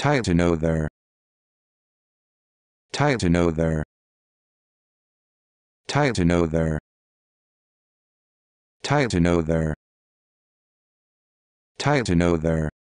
Tie to know there. Tie to know there. Tie to know there. Tie to know there. Tie to know there.